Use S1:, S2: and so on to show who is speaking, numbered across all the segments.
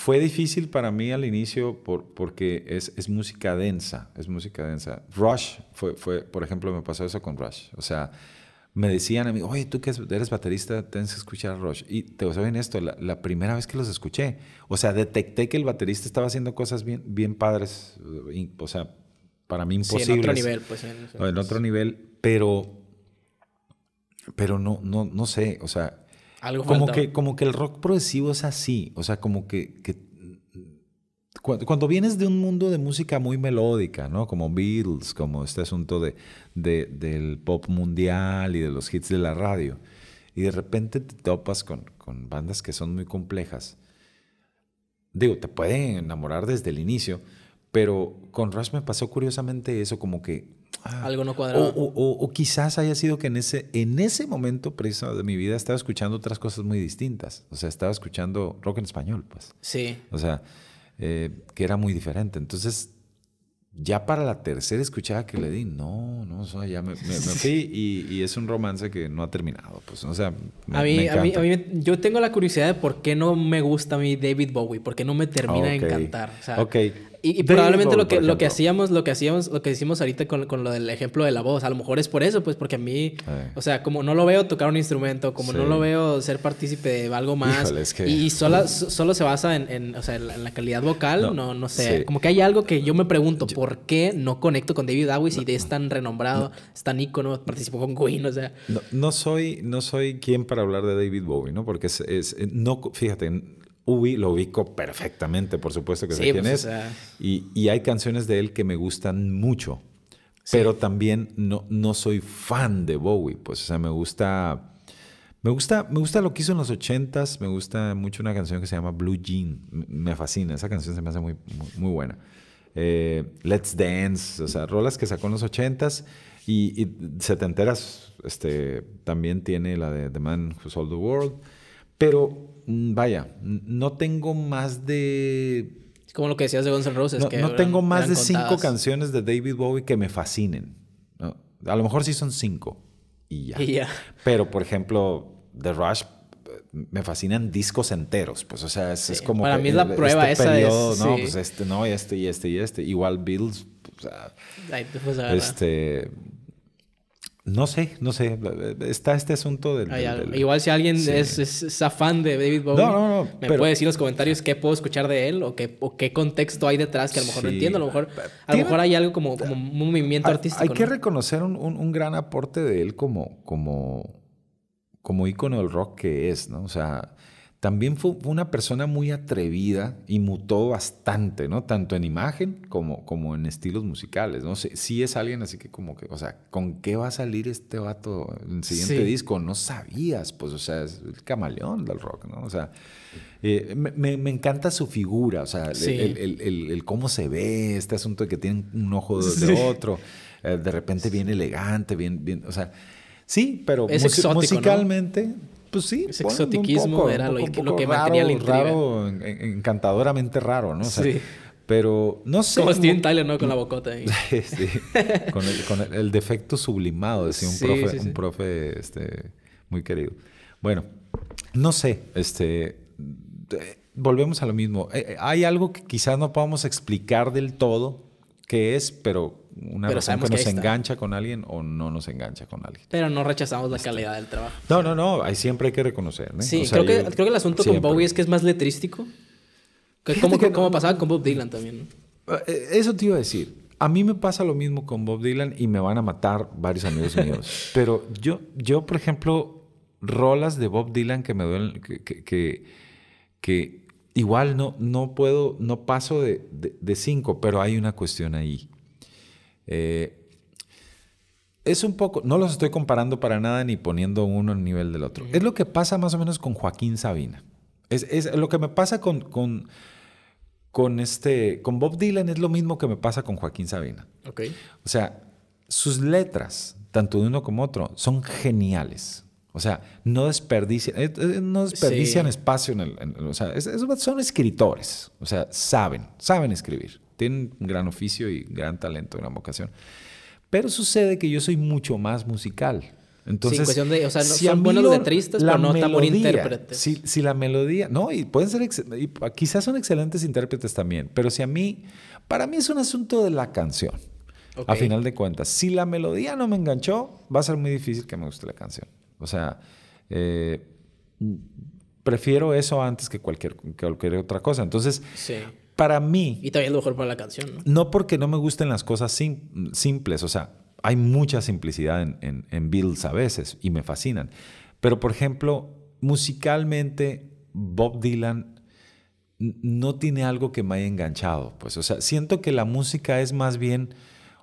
S1: Fue difícil para mí al inicio por, porque es, es, música densa, es música densa. Rush fue, fue, por ejemplo, me pasó eso con Rush. O sea, me decían a mí, oye, tú que eres baterista, tienes que escuchar a Rush. Y te soy esto la, la primera vez que los escuché, o sea, detecté que el baterista estaba haciendo cosas bien, bien padres, o sea, para mí imposibles. Sí, en otro nivel, pues. En, en otro nivel, pero, pero no, no, no sé, o sea como que, como que el rock progresivo es así, o sea, como que, cuando, vienes de un mundo de música muy melódica, ¿no? Como Beatles, como este asunto de, del pop mundial y de los hits de la radio, y de repente te topas con, con bandas que son muy complejas. Digo, te pueden enamorar desde el inicio, pero con Rush me pasó curiosamente eso, como que
S2: Ah. algo no cuadraba. O,
S1: o, quizás haya sido que en ese, en ese momento preciso de mi vida estaba escuchando otras cosas muy distintas. O sea, estaba escuchando rock en español, pues. Sí. O sea, eh, que era muy diferente. Entonces, ya para la tercera escuchada que le di, no, no, ya me, me, fui y, y, es un romance que no ha terminado, pues, o sea, me, a, mí, a, mí,
S2: yo tengo la curiosidad de por qué no me gusta a mí David Bowie, por qué no me termina de encantar. O sea, okay y, probablemente lo que, lo que hacíamos, lo que hacíamos, lo que hicimos ahorita con, lo del ejemplo de la voz, a lo mejor es por eso, pues porque a mí, o sea, como no lo veo tocar un instrumento, como no lo veo ser partícipe de algo más, y solo, solo se basa en, la calidad vocal, no, no, sé, como que hay algo que yo me pregunto, ¿por qué no conecto con David Bowie si es tan renombrado, es tan ícono, participó con Queen, o sea?
S1: No, soy, no soy quien para hablar de David Bowie, ¿no? Porque es, es no, fíjate, Ubi lo ubico perfectamente, por supuesto que sé pues, quién es. y, hay canciones de él que me gustan mucho, pero también no, no soy fan de Bowie, pues, o sea, me gusta... Me gusta, me gusta lo que hizo en los ochentas, me gusta mucho una canción que se llama Blue Jean, me fascina, esa canción se me hace muy, muy, buena. Eh, Let's Dance, o sea, rolas que sacó en los 80s y, te setenteras, este, también tiene la de The Man Who Sold the World. Pero mm, vaya,
S2: no tengo más de... Es como lo que decías de Guns N' Roses. No, tengo más de cinco
S1: canciones de David Bowie que me fascinen. A lo mejor sí son cinco y ya. Pero, por ejemplo, The Rush eh, me fascinan discos enteros. Pues, o sea, es, como... Para mí es la este prueba esa periodo, No, pues este, no, este, y este, y este. Igual Bills, o sea. Pues, este... No sé, no sé. Está este asunto del.
S2: igual si alguien es, afán de David Bowie, me puede decir en los comentarios qué puedo escuchar de él o qué, qué contexto hay detrás que a lo mejor no entiendo. A lo mejor, hay algo como, un movimiento artístico. Hay que
S1: reconocer un, gran aporte de él como, como, como ícono del rock que es, ¿no? O sea, también fue una persona muy atrevida y mutó bastante, ¿no? Tanto en imagen como, como en estilos musicales, ¿no? Sí, es alguien así que como que, o sea, ¿con qué va a salir este vato en el siguiente disco? No sabías, pues, o sea, es el camaleón del rock, ¿no? O sea, eh, me, encanta su figura, o sea, el, cómo se ve, este asunto de que tiene un ojo de, otro, eh, de repente bien elegante, bien, o sea... Sí, pero musicalmente pues sí. Ese exotiquismo era lo, que raro, mantenía la intriga. Raro, encantadoramente raro, ¿no? sí. Pero no sé. Como Steve Tyler, ¿no? Con la bocota ahí. sí, con, el, con el, defecto sublimado, decía un profe, un profe este, muy querido. Bueno, no sé, este, volvemos a lo mismo. Eh, eh, hay algo que quizás no podamos explicar del todo, qué es, pero una vez que nos engancha con alguien o no nos engancha con alguien.
S2: Pero no rechazamos la este. calidad del trabajo.
S1: No, no, no, hay siempre hay que reconocer. ¿eh? Sí, creo, que, creo que el asunto con
S2: Bowie es que es más letrístico. Que como, pasaba con Bob Dylan también.
S1: Ah, eh, eso te iba a decir. A mí me pasa lo mismo con Bob Dylan y me van a matar varios amigos míos. Pero yo, yo por ejemplo, rolas de Bob Dylan que me duelen, que, que, que, igual no, no puedo, no paso de, cinco, pero hay una cuestión ahí. Eh, es un poco, no los estoy comparando para nada ni poniendo uno al nivel del otro. Es lo que pasa más o menos con Joaquín Sabina. Es, lo que me pasa con, con, este, con Bob Dylan es lo mismo que me pasa con Joaquín Sabina.
S2: Okay. O
S1: sea, sus letras, tanto de uno como otro, son geniales. O sea, no desperdician, eh, eh, no desperdician espacio en el, o sea, son escritores. O sea, saben, saben escribir. Tienen un gran oficio y gran talento, gran vocación. Pero sucede que yo soy mucho más musical. Entonces, cuestión de, o sea, si son buenos pero no tan intérpretes. Si, si, la melodía, no, y pueden ser, quizás son excelentes intérpretes también, pero si a mí, para mí es un asunto de la canción. A final de cuentas, si la melodía no me enganchó, va a ser muy difícil que me guste la canción. O sea, eh, prefiero eso antes que cualquier, cualquier otra cosa. Entonces,
S2: para mí... Y también lo mejor para la canción, ¿no?
S1: No porque no me gusten las cosas simples, o sea, hay mucha simplicidad en, en, Beatles a veces y me fascinan. Pero, por ejemplo, musicalmente, Bob Dylan no tiene algo que me haya enganchado. Pues, o sea, siento que la música es más bien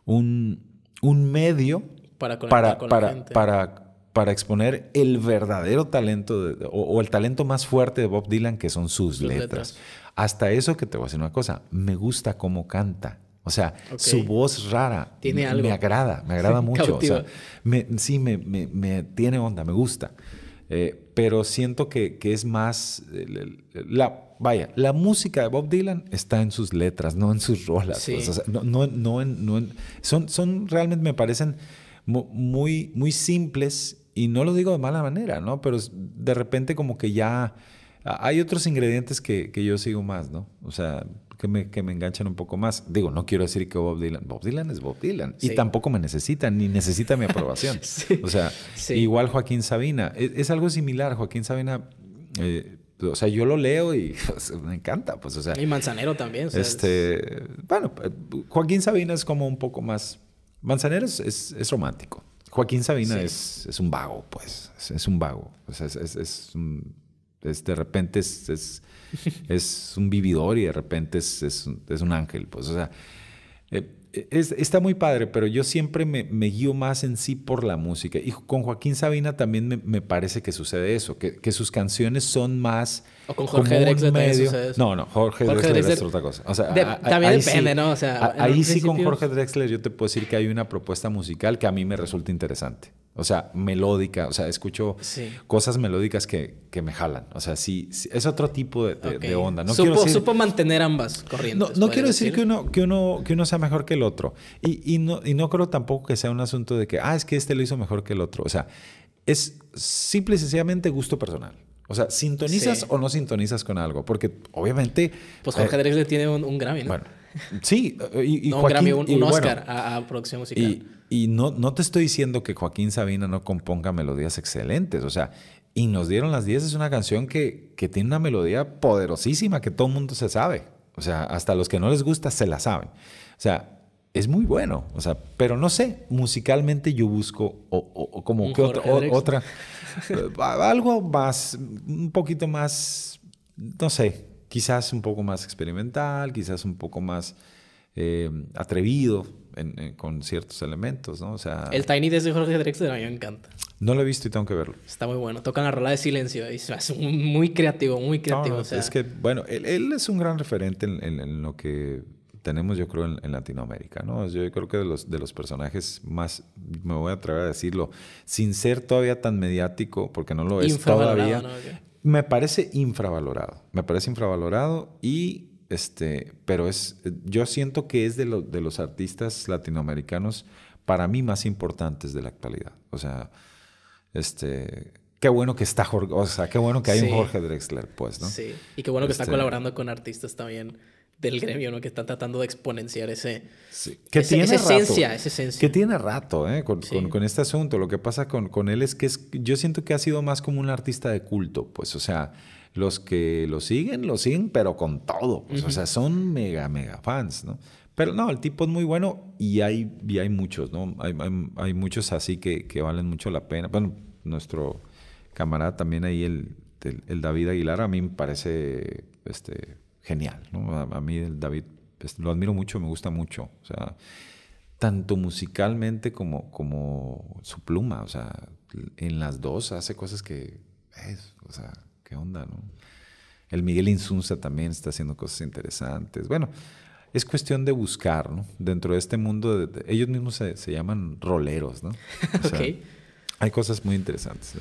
S1: un, un medio
S2: para conectar para, con la gente.
S1: Para para exponer el verdadero talento o, el talento más fuerte de Bob Dylan, que son sus, letras. Hasta eso que te voy a decir una cosa, me gusta cómo canta. O sea, su voz rara ¿Tiene me, agrada, me agrada mucho. sí, me, tiene onda, me gusta. Eh, pero siento que, es más, la, vaya, la música de Bob Dylan está en sus letras, no en sus rolas. no, son, son realmente me parecen muy, muy simples y no lo digo de mala manera, ¿no? Pero de repente como que ya hay otros ingredientes que, yo sigo más, ¿no? O sea, que me, que me, enganchan un poco más. Digo, no quiero decir que Bob Dylan, Bob Dylan es Bob Dylan. Y tampoco me necesita, ni necesita mi aprobación. O sea, igual Joaquín Sabina. E, es, algo similar, Joaquín Sabina. Eh, o sea, yo lo leo y me encanta, pues, sea...
S2: Y Manzanero también.
S1: este, Bueno, eh, Joaquín Sabina es como un poco más... Manzanero es, es romántico. Joaquín Sabina es, es, un vago, pues. Es, un vago. O sea, es, un, es, de repente es, es, un vividor y de repente es, un ángel, pues. O sea, eh, está muy padre, pero yo siempre me, guío más en sí por la música. Y con Joaquín Sabina también me, parece que sucede eso, que, sus canciones son más... O con Jorge Drexler No, no, Jorge, Drexler, es otra cosa. O sea, también depende, ¿no? ahí sí con Jorge Drexler yo te puedo decir que hay una propuesta musical que a mí me resulta interesante. O sea, melódica, o sea, escucho cosas melódicas que, que, me jalan. O sea, sí, es otro tipo de, onda. No supo,
S2: mantener ambas corriendo. No, no quiero decir, que,
S1: uno, que, uno, que uno sea mejor que el otro. Y, y, no, y no creo tampoco que sea un asunto de que, ah, es que este lo hizo mejor que el otro. O sea, es simple y sencillamente gusto personal. O sea, ¿sintonizas o no sintonizas con algo? Porque obviamente. Pues Jorge eh, Drexler tiene un, gran Bueno, Sí, eh, y, no, un, Oscar
S2: a, producción musical.
S1: Y, no, te estoy diciendo que Joaquín Sabina no componga melodías excelentes, o sea, y nos dieron las 10 es una canción que, tiene una melodía poderosísima que todo el mundo se sabe, o sea, hasta los que no les gusta se la saben. O sea, es muy bueno, o sea, pero no sé, musicalmente yo busco o, como que otra, otra eh, algo más, un poquito más, no sé, quizás un poco más experimental, quizás un poco más eh, atrevido con ciertos elementos, ¿no? O sea... El
S2: Tiny de Jorge Drexler a mí me encanta.
S1: No lo he visto y tengo que verlo.
S2: Está muy bueno. Tocan la rola de silencio. Y es muy creativo, muy creativo. Es que,
S1: bueno, él, es un gran referente en, lo que tenemos, yo creo, en, Latinoamérica, ¿no? Yo creo que de los, de los personajes más, me voy a atrever a decirlo, sin ser todavía tan mediático, porque no lo es todavía, me parece infravalorado. Me parece infravalorado y este, pero es, yo siento que es de, los de, los artistas latinoamericanos para mí más importantes de la actualidad. O sea, este, qué bueno que está Jorge, o sea, qué bueno que hay un Jorge Drexler, pues, ¿no? Sí, y qué bueno que está este, colaborando
S2: con artistas también del gremio, ¿no? Que está tratando de exponenciar ese, sí. que tiene esencia, esa esencia. Que
S1: tiene rato, ¿eh? Con, este asunto. Lo que pasa con, con él es que yo siento que ha sido más como un artista de culto, pues, o sea, los que lo siguen, lo siguen, pero con todo, pues, o sea, son mega, mega fans, ¿no? Pero no, el tipo es muy bueno y hay, y hay muchos, ¿no? Hay, muchos así que, valen mucho la pena. Bueno, nuestro camarada también ahí, el, David Aguilar, a mí me parece, este genial. ¿no? A, mí el David pues, lo admiro mucho, me gusta mucho. O sea, tanto musicalmente como, como su pluma. O sea, en las dos hace cosas que, o sea, qué onda, ¿no? El Miguel Insunza también está haciendo cosas interesantes. Bueno, es cuestión de buscar, ¿no? Dentro de este mundo, ellos mismos se, llaman roleros, ¿no? Hay cosas muy interesantes.